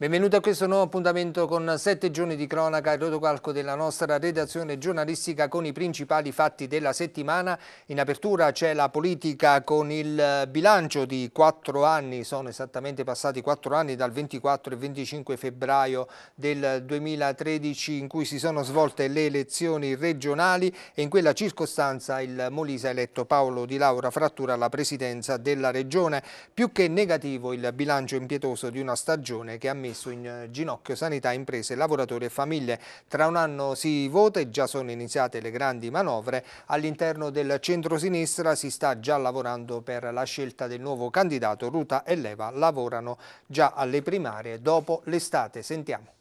Benvenuti a questo nuovo appuntamento con sette giorni di cronaca e rotocalco della nostra redazione giornalistica con i principali fatti della settimana. In apertura c'è la politica con il bilancio di quattro anni, sono esattamente passati quattro anni dal 24 e 25 febbraio del 2013 in cui si sono svolte le elezioni regionali e in quella circostanza il Molise ha eletto Paolo Di Laura Frattura alla presidenza della regione. Più che negativo il bilancio impietoso di una stagione che amministra messo in eh, ginocchio sanità, imprese, lavoratori e famiglie. Tra un anno si vota e già sono iniziate le grandi manovre. All'interno del centro-sinistra si sta già lavorando per la scelta del nuovo candidato. Ruta e Leva lavorano già alle primarie dopo l'estate. Sentiamo.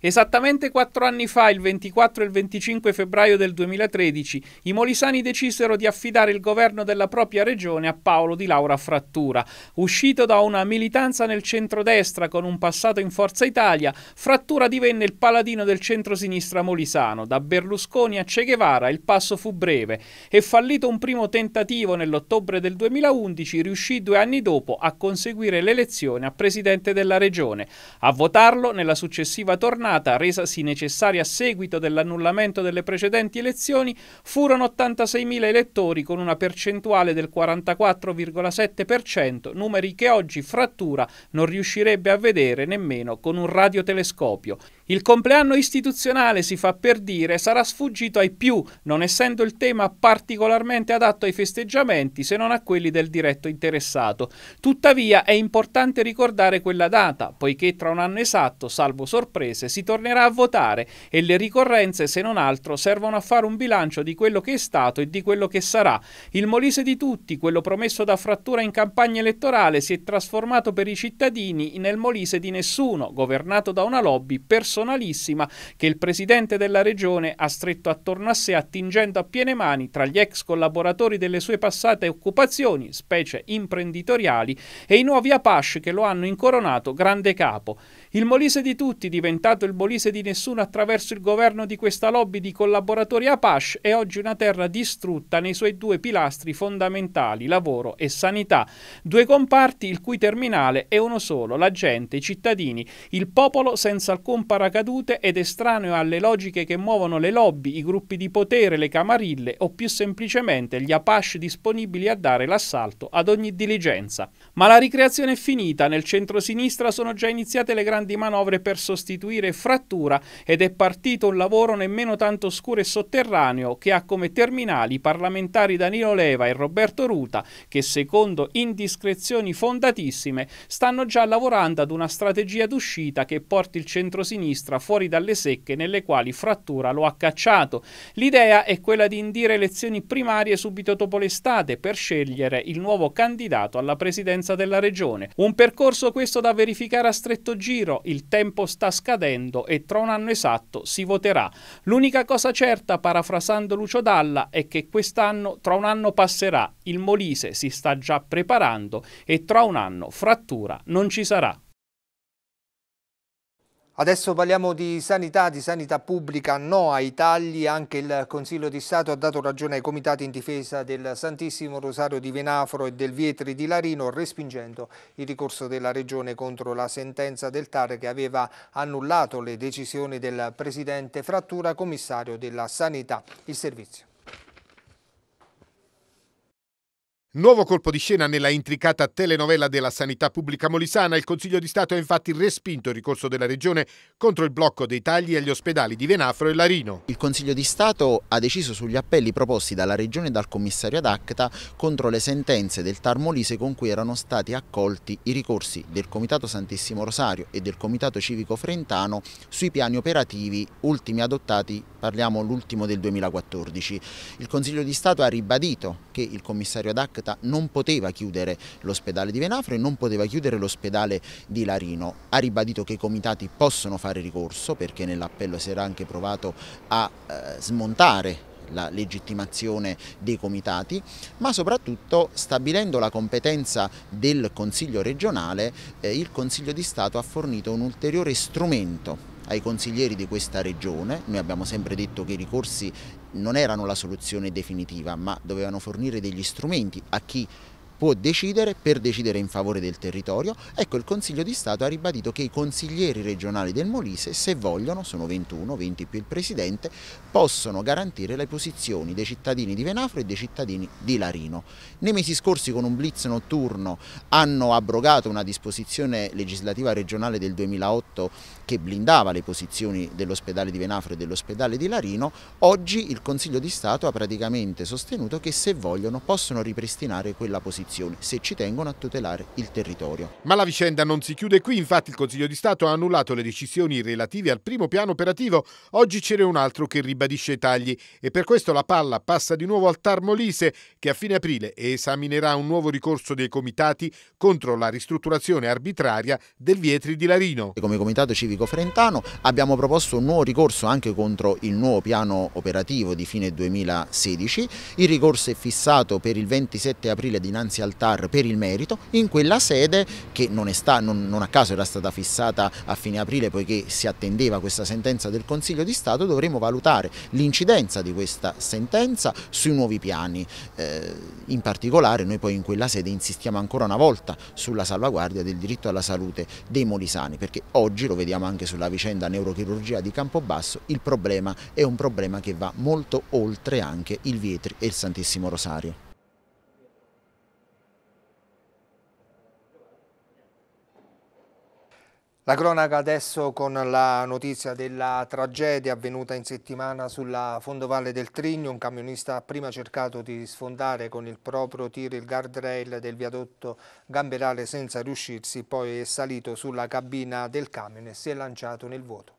Esattamente quattro anni fa, il 24 e il 25 febbraio del 2013, i molisani decisero di affidare il governo della propria regione a Paolo Di Laura Frattura. Uscito da una militanza nel centrodestra con un passato in Forza Italia, Frattura divenne il paladino del centrosinistra molisano. Da Berlusconi a Che Guevara il passo fu breve e fallito un primo tentativo nell'ottobre del 2011, riuscì due anni dopo a conseguire l'elezione a presidente della regione. A votarlo nella successiva tornata tornata, resasi necessaria a seguito dell'annullamento delle precedenti elezioni, furono 86.000 elettori con una percentuale del 44,7%, numeri che oggi Frattura non riuscirebbe a vedere nemmeno con un radiotelescopio. Il compleanno istituzionale, si fa per dire, sarà sfuggito ai più, non essendo il tema particolarmente adatto ai festeggiamenti se non a quelli del diretto interessato. Tuttavia è importante ricordare quella data, poiché tra un anno esatto, salvo sorprese, si tornerà a votare e le ricorrenze, se non altro, servono a fare un bilancio di quello che è stato e di quello che sarà. Il Molise di tutti, quello promesso da frattura in campagna elettorale, si è trasformato per i cittadini nel Molise di nessuno, governato da una lobby personale personalissima che il presidente della regione ha stretto attorno a sé attingendo a piene mani tra gli ex collaboratori delle sue passate occupazioni, specie imprenditoriali, e i nuovi Apache che lo hanno incoronato grande capo. Il Molise di tutti, diventato il Molise di nessuno attraverso il governo di questa lobby di collaboratori Apache, è oggi una terra distrutta nei suoi due pilastri fondamentali, lavoro e sanità. Due comparti il cui terminale è uno solo, la gente, i cittadini, il popolo senza alcun paragone paracadute ed estraneo alle logiche che muovono le lobby, i gruppi di potere, le camarille o più semplicemente gli apache disponibili a dare l'assalto ad ogni diligenza. Ma la ricreazione è finita, nel centro-sinistra sono già iniziate le grandi manovre per sostituire frattura ed è partito un lavoro nemmeno tanto oscuro e sotterraneo che ha come terminali i parlamentari Danilo Leva e Roberto Ruta che secondo indiscrezioni fondatissime stanno già lavorando ad una strategia d'uscita che porti il centro-sinistra sinistra fuori dalle secche nelle quali Frattura lo ha cacciato. L'idea è quella di indire elezioni primarie subito dopo l'estate per scegliere il nuovo candidato alla presidenza della regione. Un percorso questo da verificare a stretto giro, il tempo sta scadendo e tra un anno esatto si voterà. L'unica cosa certa, parafrasando Lucio Dalla, è che quest'anno tra un anno passerà, il Molise si sta già preparando e tra un anno frattura non ci sarà. Adesso parliamo di sanità, di sanità pubblica, no ai tagli, anche il Consiglio di Stato ha dato ragione ai comitati in difesa del Santissimo Rosario di Venafro e del Vietri di Larino, respingendo il ricorso della Regione contro la sentenza del TAR che aveva annullato le decisioni del Presidente Frattura, commissario della Sanità. Il servizio. Nuovo colpo di scena nella intricata telenovela della sanità pubblica molisana. Il Consiglio di Stato ha infatti respinto il ricorso della Regione contro il blocco dei tagli agli ospedali di Venafro e Larino. Il Consiglio di Stato ha deciso sugli appelli proposti dalla Regione e dal Commissario ad Acta contro le sentenze del TAR Molise con cui erano stati accolti i ricorsi del Comitato Santissimo Rosario e del Comitato Civico Frentano sui piani operativi ultimi adottati, parliamo l'ultimo del 2014. Il Consiglio di Stato ha ribadito che il Commissario ad Acta società non poteva chiudere l'ospedale di Venafro e non poteva chiudere l'ospedale di Larino. Ha ribadito che i comitati possono fare ricorso perché nell'appello si era anche provato a eh, smontare la legittimazione dei comitati, ma soprattutto stabilendo la competenza del Consiglio regionale, eh, il Consiglio di Stato ha fornito un ulteriore strumento ai consiglieri di questa regione, noi abbiamo sempre detto che i ricorsi non erano la soluzione definitiva, ma dovevano fornire degli strumenti a chi può decidere per decidere in favore del territorio. Ecco, il Consiglio di Stato ha ribadito che i consiglieri regionali del Molise, se vogliono, sono 21, 20 più il Presidente, possono garantire le posizioni dei cittadini di Venafro e dei cittadini di Larino. Nei mesi scorsi con un blitz notturno hanno abrogato una disposizione legislativa regionale del 2008 che blindava le posizioni dell'ospedale di Venafro e dell'ospedale di Larino, oggi il Consiglio di Stato ha praticamente sostenuto che se vogliono possono ripristinare quella posizione disposizione se ci tengono a tutelare il territorio. Ma la vicenda non si chiude qui, infatti il Consiglio di Stato ha annullato le decisioni relative al primo piano operativo, oggi c'era un altro che ribadisce i tagli e per questo la palla passa di nuovo al Tarmolise che a fine aprile esaminerà un nuovo ricorso dei comitati contro la ristrutturazione arbitraria del Vietri di Larino. Come Comitato Civico Frentano abbiamo proposto un nuovo ricorso anche contro il nuovo piano operativo di fine 2016, il ricorso è fissato per il 27 aprile dinanzi dinanzi al TAR per il merito in quella sede che non, sta, non, non a caso era stata fissata a fine aprile poiché si attendeva questa sentenza del Consiglio di Stato dovremo valutare l'incidenza di questa sentenza sui nuovi piani. Eh, in particolare noi poi in quella sede insistiamo ancora una volta sulla salvaguardia del diritto alla salute dei molisani perché oggi lo vediamo anche sulla vicenda neurochirurgia di Campobasso, il problema è un problema che va molto oltre anche il Vietri e il Santissimo Rosario. La cronaca adesso con la notizia della tragedia avvenuta in settimana sulla fondovalle del Trigno. Un camionista ha prima cercato di sfondare con il proprio tiro il guardrail del viadotto gamberale senza riuscirsi, poi è salito sulla cabina del camion e si è lanciato nel vuoto.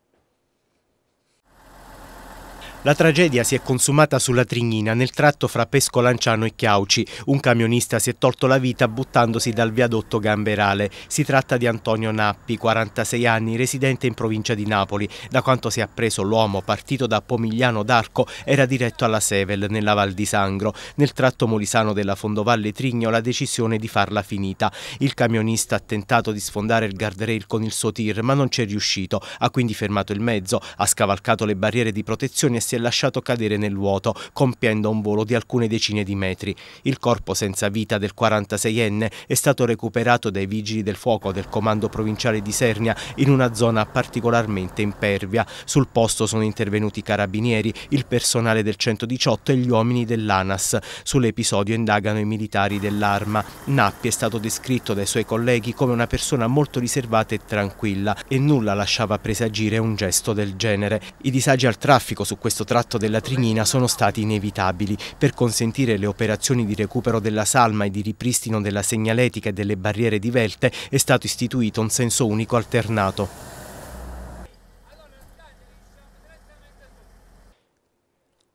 La tragedia si è consumata sulla Trignina nel tratto fra Pescolanciano e Chiauci. Un camionista si è tolto la vita buttandosi dal viadotto Gamberale. Si tratta di Antonio Nappi, 46 anni, residente in provincia di Napoli. Da quanto si è appreso l'uomo, partito da Pomigliano d'Arco, era diretto alla Sevel, nella Val di Sangro. Nel tratto molisano della Fondovalle Trigno la decisione di farla finita. Il camionista ha tentato di sfondare il guardrail con il suo tir, ma non c'è riuscito. Ha quindi fermato il mezzo, ha scavalcato le barriere di protezione e si è lasciato cadere nel vuoto, compiendo un volo di alcune decine di metri. Il corpo senza vita del 46enne è stato recuperato dai vigili del fuoco del comando provinciale di Sernia in una zona particolarmente impervia. Sul posto sono intervenuti i carabinieri, il personale del 118 e gli uomini dell'ANAS. Sull'episodio indagano i militari dell'arma. Nappi è stato descritto dai suoi colleghi come una persona molto riservata e tranquilla e nulla lasciava presagire un gesto del genere. I disagi al traffico su questo questo tratto della Trignina sono stati inevitabili. Per consentire le operazioni di recupero della salma e di ripristino della segnaletica e delle barriere di velte è stato istituito un senso unico alternato.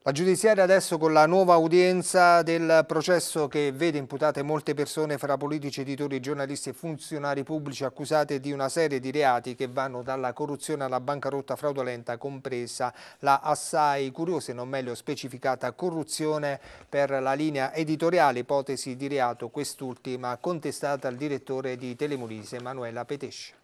La giudiziaria adesso con la nuova udienza del processo che vede imputate molte persone fra politici, editori, giornalisti e funzionari pubblici accusate di una serie di reati che vanno dalla corruzione alla bancarotta fraudolenta compresa la assai curiosa e non meglio specificata corruzione per la linea editoriale, ipotesi di reato quest'ultima contestata al direttore di Telemulise Emanuela Petesce.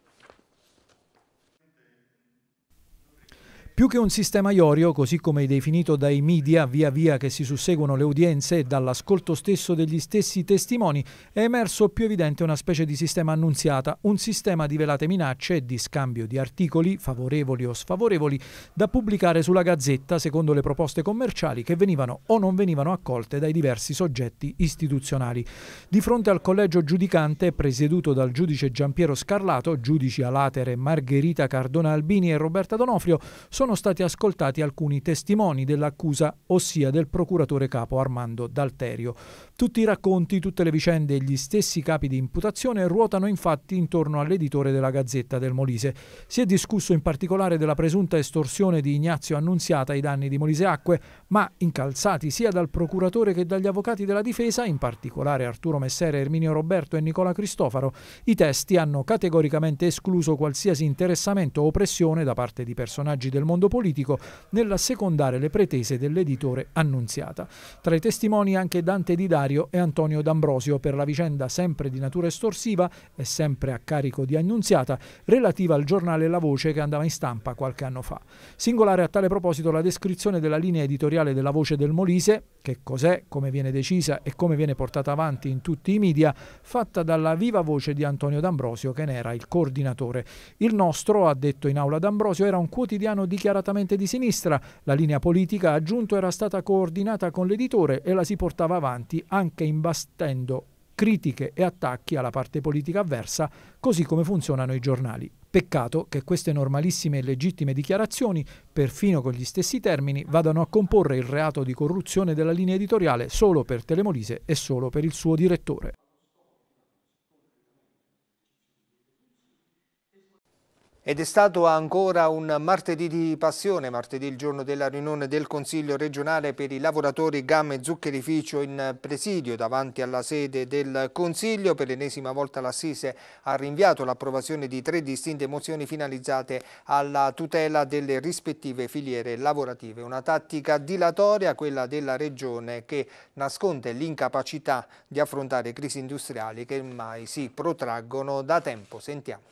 Più che un sistema Iorio, così come definito dai media via via che si susseguono le udienze e dall'ascolto stesso degli stessi testimoni, è emerso più evidente una specie di sistema annunziata, un sistema di velate minacce e di scambio di articoli, favorevoli o sfavorevoli, da pubblicare sulla gazzetta secondo le proposte commerciali che venivano o non venivano accolte dai diversi soggetti istituzionali. Di fronte al collegio giudicante, presieduto dal giudice Giampiero Scarlato, giudici Alatere Margherita Cardona Albini e Roberta Donofrio, sono sono stati ascoltati alcuni testimoni dell'accusa, ossia del procuratore capo Armando Dalterio. Tutti i racconti, tutte le vicende e gli stessi capi di imputazione ruotano infatti intorno all'editore della Gazzetta del Molise. Si è discusso in particolare della presunta estorsione di Ignazio Annunziata ai danni di Molise Acque, ma incalzati sia dal procuratore che dagli avvocati della difesa, in particolare Arturo Messere, Erminio Roberto e Nicola Cristofaro, i testi hanno categoricamente escluso qualsiasi interessamento o pressione da parte di personaggi del mondo politico nell'assecondare le pretese dell'editore annunziata. Tra i testimoni anche Dante Di Dario e Antonio D'Ambrosio per la vicenda sempre di natura estorsiva e sempre a carico di annunziata relativa al giornale La Voce che andava in stampa qualche anno fa. Singolare a tale proposito la descrizione della linea editoriale della Voce del Molise, che cos'è, come viene decisa e come viene portata avanti in tutti i media, fatta dalla viva voce di Antonio D'Ambrosio che ne era il coordinatore. Il nostro, ha detto in aula D'Ambrosio, era un quotidiano di dichiaratamente di sinistra. La linea politica, aggiunto, era stata coordinata con l'editore e la si portava avanti anche imbastendo critiche e attacchi alla parte politica avversa, così come funzionano i giornali. Peccato che queste normalissime e legittime dichiarazioni, perfino con gli stessi termini, vadano a comporre il reato di corruzione della linea editoriale solo per Telemolise e solo per il suo direttore. Ed è stato ancora un martedì di passione, martedì il giorno della riunione del Consiglio regionale per i lavoratori Gamme Zuccherificio in presidio davanti alla sede del Consiglio. Per l'ennesima volta l'Assise ha rinviato l'approvazione di tre distinte mozioni finalizzate alla tutela delle rispettive filiere lavorative. Una tattica dilatoria, quella della Regione, che nasconde l'incapacità di affrontare crisi industriali che ormai si protraggono da tempo. Sentiamo.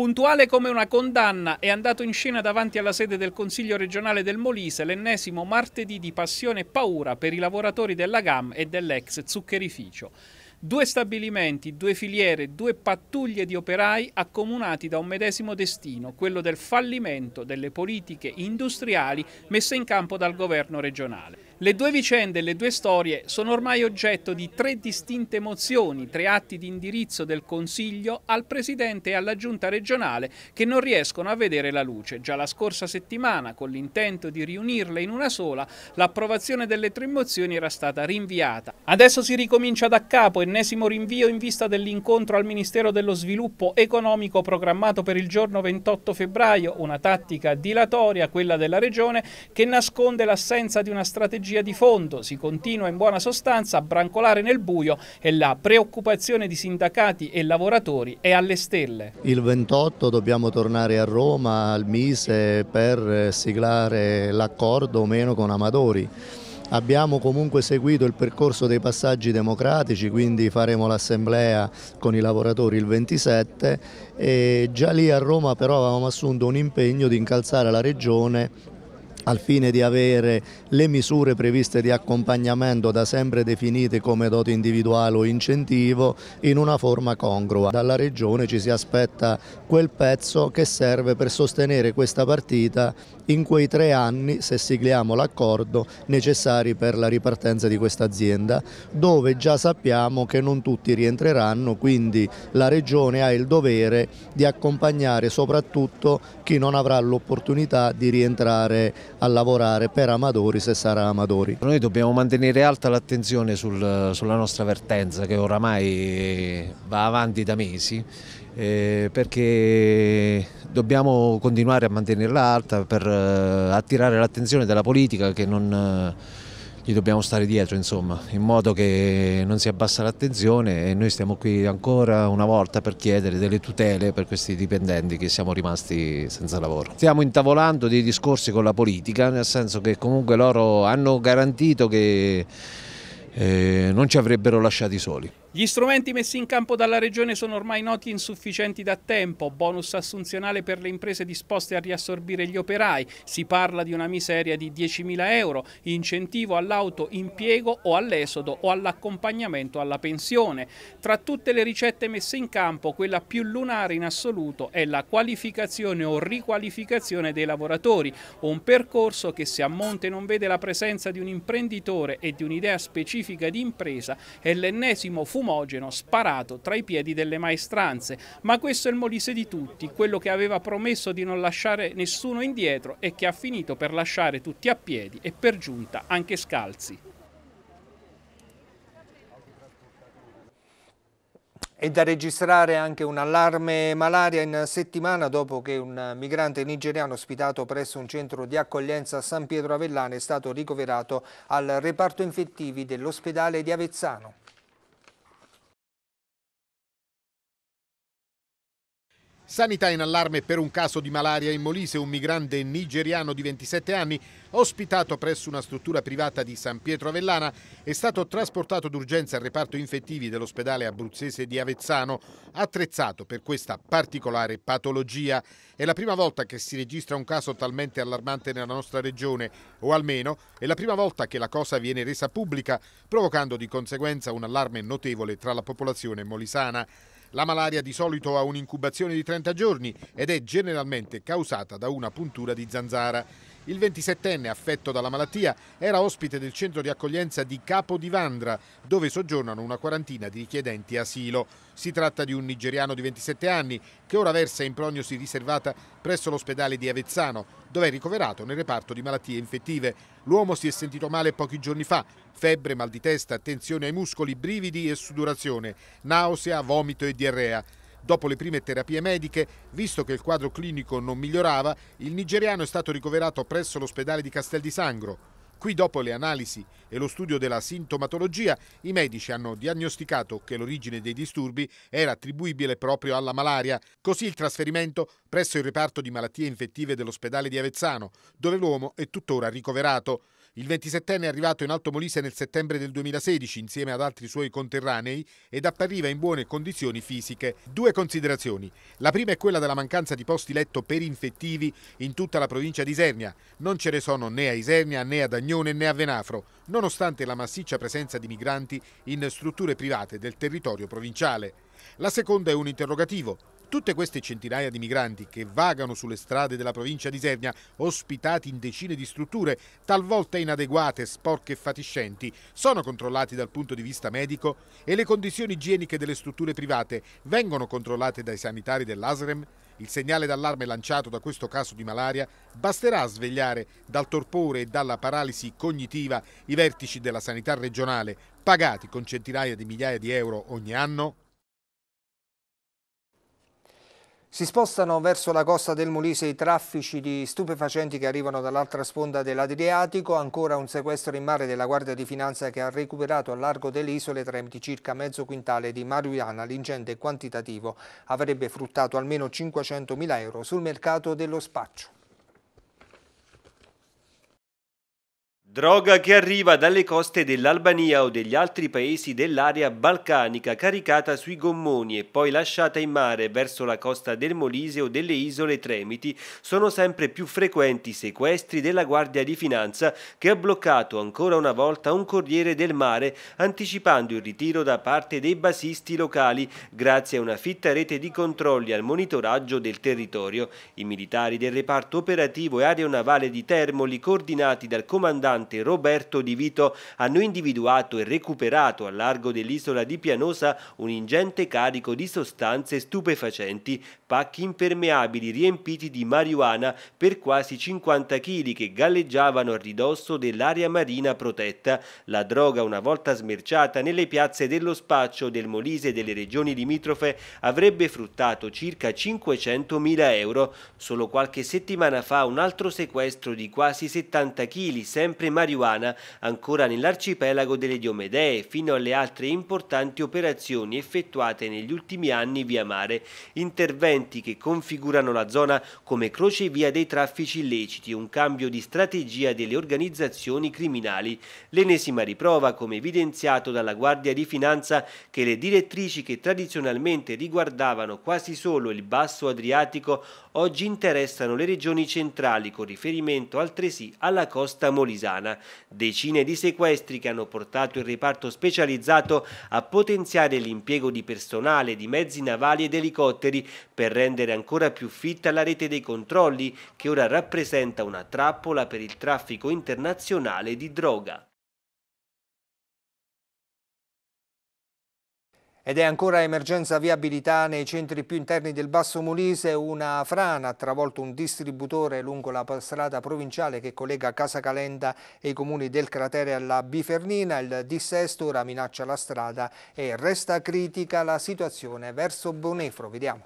Puntuale come una condanna, è andato in scena davanti alla sede del Consiglio regionale del Molise l'ennesimo martedì di passione e paura per i lavoratori della GAM e dell'ex zuccherificio. Due stabilimenti, due filiere, due pattuglie di operai accomunati da un medesimo destino, quello del fallimento delle politiche industriali messe in campo dal governo regionale. Le due vicende, le due storie sono ormai oggetto di tre distinte mozioni, tre atti di indirizzo del Consiglio al Presidente e alla Giunta regionale che non riescono a vedere la luce. Già la scorsa settimana, con l'intento di riunirle in una sola, l'approvazione delle tre mozioni era stata rinviata. Adesso si ricomincia da capo, ennesimo rinvio in vista dell'incontro al Ministero dello Sviluppo Economico programmato per il giorno 28 febbraio, una tattica dilatoria, quella della Regione, che nasconde l'assenza di una strategia strategia di fondo, si continua in buona sostanza a brancolare nel buio e la preoccupazione di sindacati e lavoratori è alle stelle. Il 28 dobbiamo tornare a Roma al Mise per siglare l'accordo o meno con Amadori. Abbiamo comunque seguito il percorso dei passaggi democratici, quindi faremo l'assemblea con i lavoratori il 27 e già lì a Roma però avevamo assunto un impegno di incalzare la regione al fine di avere le misure previste di accompagnamento da sempre definite come dote individuale o incentivo in una forma congrua. Dalla Regione ci si aspetta quel pezzo che serve per sostenere questa partita in quei tre anni, se sigliamo l'accordo, necessari per la ripartenza di questa azienda, dove già sappiamo che non tutti rientreranno, quindi la Regione ha il dovere di accompagnare soprattutto chi non avrà l'opportunità di rientrare a lavorare per Amadori se sarà Amadori. Noi dobbiamo mantenere alta l'attenzione sul, sulla nostra vertenza che oramai va avanti da mesi eh, perché dobbiamo continuare a mantenerla alta per eh, attirare l'attenzione della politica che non eh, gli dobbiamo stare dietro insomma, in modo che non si abbassa l'attenzione e noi stiamo qui ancora una volta per chiedere delle tutele per questi dipendenti che siamo rimasti senza lavoro. Stiamo intavolando dei discorsi con la politica, nel senso che comunque loro hanno garantito che eh, non ci avrebbero lasciati soli. Gli strumenti messi in campo dalla Regione sono ormai noti insufficienti da tempo, bonus assunzionale per le imprese disposte a riassorbire gli operai, si parla di una miseria di 10.000 euro, incentivo all'autoimpiego o all'esodo o all'accompagnamento alla pensione. Tra tutte le ricette messe in campo, quella più lunare in assoluto è la qualificazione o riqualificazione dei lavoratori, un percorso che se a monte non vede la presenza di un imprenditore e di un'idea specifica di impresa è l'ennesimo fu fumogeno sparato tra i piedi delle maestranze, ma questo è il Molise di tutti, quello che aveva promesso di non lasciare nessuno indietro e che ha finito per lasciare tutti a piedi e per giunta anche scalzi. È da registrare anche un allarme malaria in settimana dopo che un migrante nigeriano ospitato presso un centro di accoglienza a San Pietro Avellana è stato ricoverato al reparto infettivi dell'ospedale di Avezzano. Sanità in allarme per un caso di malaria in Molise, un migrante nigeriano di 27 anni, ospitato presso una struttura privata di San Pietro Avellana, è stato trasportato d'urgenza al reparto infettivi dell'ospedale abruzzese di Avezzano, attrezzato per questa particolare patologia. È la prima volta che si registra un caso talmente allarmante nella nostra regione, o almeno è la prima volta che la cosa viene resa pubblica, provocando di conseguenza un allarme notevole tra la popolazione molisana. La malaria di solito ha un'incubazione di 30 giorni ed è generalmente causata da una puntura di zanzara. Il 27enne affetto dalla malattia era ospite del centro di accoglienza di Capo di Vandra, dove soggiornano una quarantina di richiedenti asilo. Si tratta di un nigeriano di 27 anni che ora versa in prognosi riservata presso l'ospedale di Avezzano, dove è ricoverato nel reparto di malattie infettive. L'uomo si è sentito male pochi giorni fa, Febbre, mal di testa, tensione ai muscoli, brividi e sudorazione, nausea, vomito e diarrea. Dopo le prime terapie mediche, visto che il quadro clinico non migliorava, il nigeriano è stato ricoverato presso l'ospedale di Castel di Sangro. Qui, dopo le analisi e lo studio della sintomatologia, i medici hanno diagnosticato che l'origine dei disturbi era attribuibile proprio alla malaria. Così il trasferimento presso il reparto di malattie infettive dell'ospedale di Avezzano, dove l'uomo è tuttora ricoverato. Il 27enne è arrivato in Alto Molise nel settembre del 2016 insieme ad altri suoi conterranei ed appariva in buone condizioni fisiche. Due considerazioni. La prima è quella della mancanza di posti letto per infettivi in tutta la provincia di Isernia. Non ce ne sono né a Isernia né ad Agnone né a Venafro, nonostante la massiccia presenza di migranti in strutture private del territorio provinciale. La seconda è un interrogativo. Tutte queste centinaia di migranti che vagano sulle strade della provincia di Isernia, ospitati in decine di strutture, talvolta inadeguate, sporche e fatiscenti, sono controllati dal punto di vista medico e le condizioni igieniche delle strutture private vengono controllate dai sanitari dell'ASREM? Il segnale d'allarme lanciato da questo caso di malaria basterà a svegliare dal torpore e dalla paralisi cognitiva i vertici della sanità regionale, pagati con centinaia di migliaia di euro ogni anno? Si spostano verso la costa del Molise i traffici di stupefacenti che arrivano dall'altra sponda dell'Adriatico, ancora un sequestro in mare della Guardia di Finanza che ha recuperato a largo delle isole Tremiti circa mezzo quintale di marijuana. L'ingente quantitativo avrebbe fruttato almeno 500.000 euro sul mercato dello spaccio. Droga che arriva dalle coste dell'Albania o degli altri paesi dell'area balcanica caricata sui gommoni e poi lasciata in mare verso la costa del Molise o delle isole Tremiti sono sempre più frequenti sequestri della Guardia di Finanza che ha bloccato ancora una volta un corriere del mare anticipando il ritiro da parte dei basisti locali grazie a una fitta rete di controlli al monitoraggio del territorio. I militari del reparto operativo e aeronavale di Termoli coordinati dal comandante Costante, Roberto Di Vito hanno individuato e recuperato a largo dell'isola di Pianosa un ingente carico di sostanze stupefacenti, pacchi impermeabili riempiti di marijuana per quasi 50 kg che galleggiavano a ridosso dell'area marina protetta. La droga, una volta smerciata nelle piazze dello spaccio del Molise e delle regioni limitrofe, avrebbe fruttato circa 500.000 euro. Solo qualche settimana fa un altro sequestro di quasi 70 kg, sempre produzione marijuana ancora nell'arcipelago delle Diomedee fino alle altre importanti operazioni effettuate negli ultimi anni via mare, interventi che configurano la zona come crocevia dei traffici illeciti, un cambio di strategia delle organizzazioni criminali. L'ennesima riprova, come evidenziato dalla Guardia di Finanza, che le direttrici che tradizionalmente riguardavano quasi solo il basso Adriatico oggi interessano le regioni centrali con riferimento altresì alla costa molisana italiana. Decine di sequestri che hanno portato il reparto specializzato a potenziare l'impiego di personale, di mezzi navali ed elicotteri per rendere ancora più fitta la rete dei controlli che ora rappresenta una trappola per il traffico internazionale di droga. Ed è ancora emergenza viabilità nei centri più interni del Basso Molise. Una frana ha travolto un distributore lungo la strada provinciale che collega Casa Calenda e i comuni del cratere alla Bifernina. Il dissesto ora minaccia la strada e resta critica la situazione verso Bonefro. Vediamo.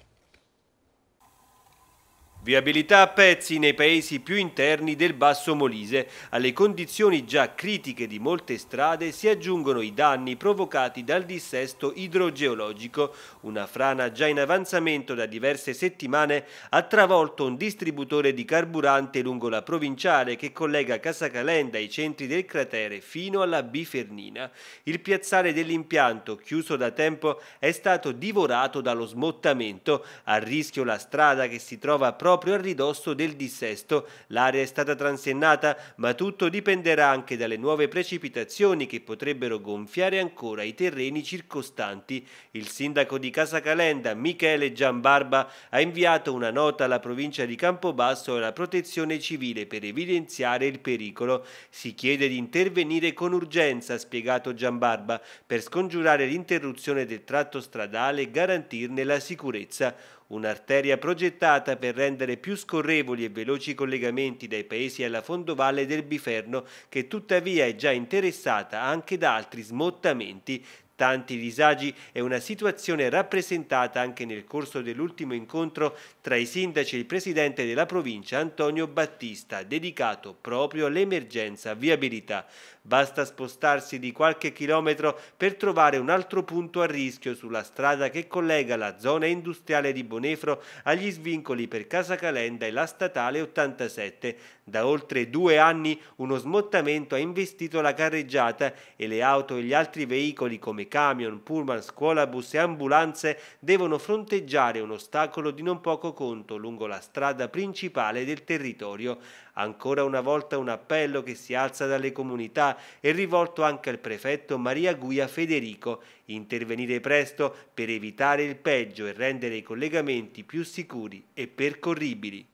Viabilità a pezzi nei paesi più interni del Basso Molise. Alle condizioni già critiche di molte strade si aggiungono i danni provocati dal dissesto idrogeologico. Una frana già in avanzamento da diverse settimane ha travolto un distributore di carburante lungo la provinciale che collega Casacalenda ai centri del cratere fino alla Bifernina. Il piazzale dell'impianto, chiuso da tempo, è stato divorato dallo smottamento. A rischio la strada che si trova proprio proprio a ridosso del dissesto. L'area è stata transennata, ma tutto dipenderà anche dalle nuove precipitazioni che potrebbero gonfiare ancora i terreni circostanti. Il sindaco di Casa Calenda, Michele Giambarba, ha inviato una nota alla provincia di Campobasso e alla protezione civile per evidenziare il pericolo. Si chiede di intervenire con urgenza, ha spiegato Giambarba, per scongiurare l'interruzione del tratto stradale e garantirne la sicurezza un'arteria progettata per rendere più scorrevoli e veloci i collegamenti dai paesi alla fondovalle del Biferno che tuttavia è già interessata anche da altri smottamenti Tanti disagi e una situazione rappresentata anche nel corso dell'ultimo incontro tra i sindaci e il presidente della provincia Antonio Battista, dedicato proprio all'emergenza viabilità. Basta spostarsi di qualche chilometro per trovare un altro punto a rischio sulla strada che collega la zona industriale di Bonefro agli svincoli per Casa Calenda e la statale 87. Da oltre due anni uno smottamento ha investito la carreggiata e le auto e gli altri veicoli come Autovetture, camion, pullman, scuola, bus e ambulanze devono fronteggiare un ostacolo di non poco conto lungo la strada principale del territorio. Ancora una volta un appello che si alza dalle comunità e rivolto anche al prefetto Maria Guia Federico, intervenire presto per evitare il peggio e rendere i collegamenti più sicuri e percorribili.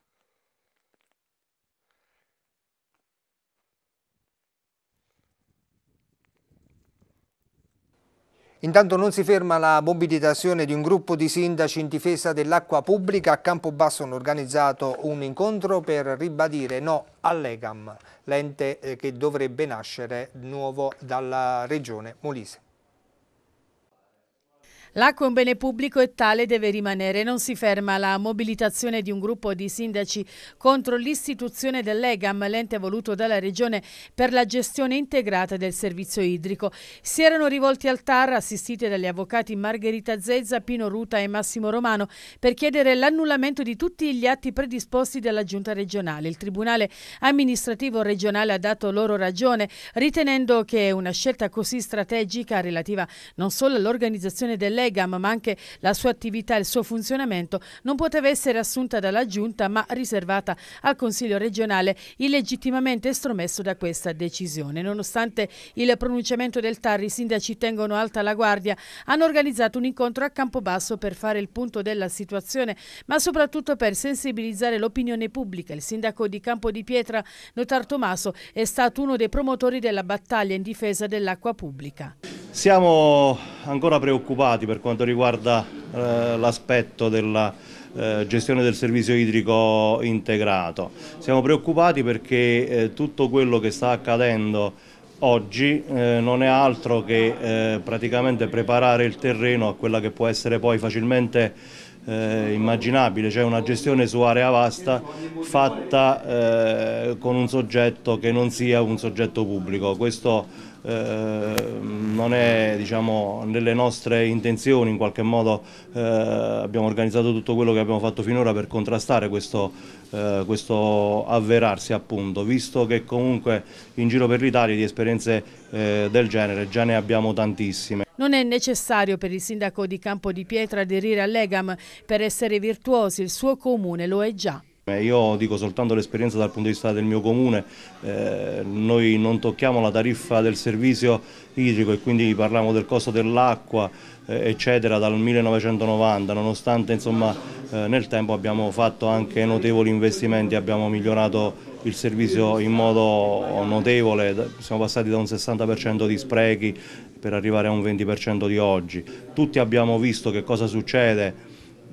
Intanto non si ferma la mobilitazione di un gruppo di sindaci in difesa dell'acqua pubblica. A Campobasso hanno organizzato un incontro per ribadire no all'EGAM, l'ente eh, che dovrebbe nascere nuovo dalla regione Molise. L'acqua è un bene pubblico e tale deve rimanere. Non si ferma la mobilitazione di un gruppo di sindaci contro l'istituzione dell'EGAM, l'ente voluto dalla Regione per la gestione integrata del servizio idrico. Si erano rivolti al TAR, assistiti dagli avvocati Margherita Zezza, Pino Ruta e Massimo Romano, per chiedere l'annullamento di tutti gli atti predisposti dalla Giunta regionale. Il Tribunale amministrativo regionale ha dato loro ragione, ritenendo che una scelta così strategica relativa non solo all'organizzazione dell'EGAM, Legam, ma anche la sua attività e il suo funzionamento, non poteva essere assunta dalla Giunta ma riservata al Consiglio regionale illegittimamente estromesso da questa decisione. Nonostante il pronunciamento del TAR, i sindaci tengono alta la guardia, hanno organizzato un incontro a Campobasso per fare il punto della situazione, ma soprattutto per sensibilizzare l'opinione pubblica. Il sindaco di Campo di Pietra, Notar Tommaso, è stato uno dei promotori della battaglia in difesa dell'acqua pubblica. Siamo ancora preoccupati per quanto riguarda eh, l'aspetto della eh, gestione del servizio idrico integrato. Siamo preoccupati perché eh, tutto quello che sta accadendo oggi eh, non è altro che praticamente preparare il terreno a quella che può essere poi facilmente immaginabile, cioè una gestione su area vasta fatta con un soggetto che non sia un soggetto pubblico. Questo Ehm, non è diciamo, nelle nostre intenzioni, in qualche modo eh, abbiamo organizzato tutto quello che abbiamo fatto finora per contrastare questo, eh, questo avverarsi appunto, visto che comunque in giro per l'Italia di esperienze eh, del genere già ne abbiamo tantissime. Non è necessario per il sindaco di Campo di Pietra aderire all'Egam, per essere virtuosi il suo comune lo è già. Eh, io dico soltanto l'esperienza dal punto di vista del mio comune, eh, noi non tocchiamo la tariffa del servizio idrico e quindi parliamo del costo dell'acqua eh, eccetera dal 1990, nonostante insomma, eh, nel tempo abbiamo fatto anche notevoli investimenti, abbiamo migliorato il servizio in modo notevole, siamo passati da un 60% di sprechi per arrivare a un 20% di oggi. Tutti abbiamo visto che cosa succede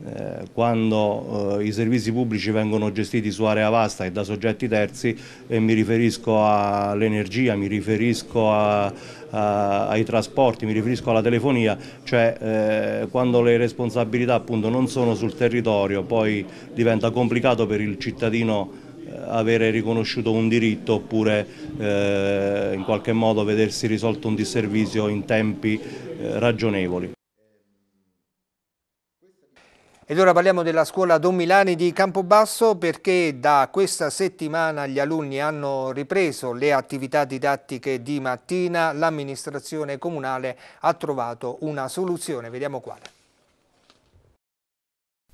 eh, quando eh, i servizi pubblici vengono gestiti su area vasta e da soggetti terzi e mi riferisco all'energia, mi riferisco a, a, ai trasporti, mi riferisco alla telefonia, cioè eh, quando le responsabilità appunto non sono sul territorio poi diventa complicato per il cittadino eh, avere riconosciuto un diritto oppure eh, in qualche modo vedersi risolto un disservizio in tempi eh, ragionevoli. Ed ora parliamo della scuola Don Milani di Campobasso perché da questa settimana gli alunni hanno ripreso le attività didattiche di mattina. L'amministrazione comunale ha trovato una soluzione, vediamo quale.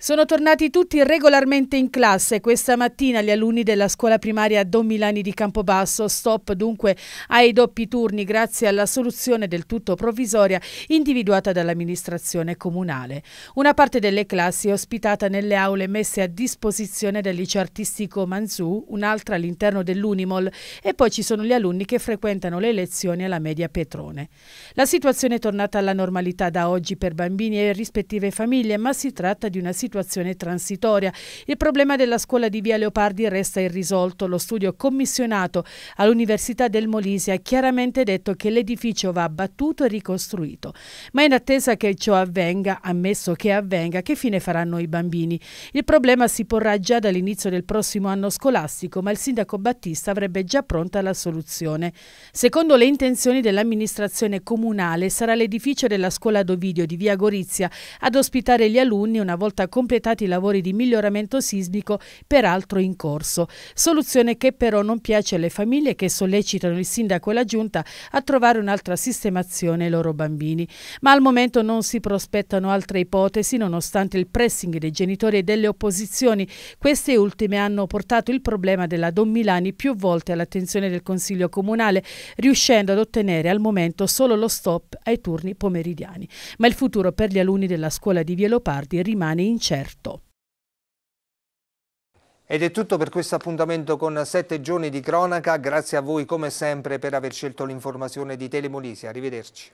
Sono tornati tutti regolarmente in classe questa mattina gli alunni della scuola primaria Don Milani di Campobasso. Stop dunque ai doppi turni grazie alla soluzione del tutto provvisoria individuata dall'amministrazione comunale. Una parte delle classi è ospitata nelle aule messe a disposizione del liceo artistico Manzù, un'altra all'interno dell'Unimol e poi ci sono gli alunni che frequentano le lezioni alla media Petrone. La situazione è tornata alla normalità da oggi per bambini e rispettive famiglie, ma si tratta di una situazione situazione transitoria. Il problema della scuola di Via Leopardi resta irrisolto. Lo studio commissionato all'Università del Molise ha chiaramente detto che l'edificio va abbattuto e ricostruito. Ma in attesa che ciò avvenga, ammesso che avvenga, che fine faranno i bambini? Il problema si porrà già dall'inizio del prossimo anno scolastico, ma il sindaco Battista avrebbe già pronta la soluzione. Secondo le intenzioni dell'amministrazione comunale sarà l'edificio della scuola Dovidio di Via Gorizia ad ospitare gli alunni una volta completati completati i lavori di miglioramento sismico peraltro in corso. Soluzione che però non piace alle famiglie che sollecitano il sindaco e la giunta a trovare un'altra sistemazione ai loro bambini. Ma al momento non si prospettano altre ipotesi nonostante il pressing dei genitori e delle opposizioni. Queste ultime hanno portato il problema della Don Milani più volte all'attenzione del Consiglio Comunale, riuscendo ad ottenere al momento solo lo stop ai turni pomeridiani. Ma il futuro per gli alunni della scuola di Vielopardi rimane incerto incerto. Ed è tutto per questo appuntamento con 7 giorni di cronaca. Grazie a voi come sempre per aver scelto l'informazione di Telemolisi. Arrivederci.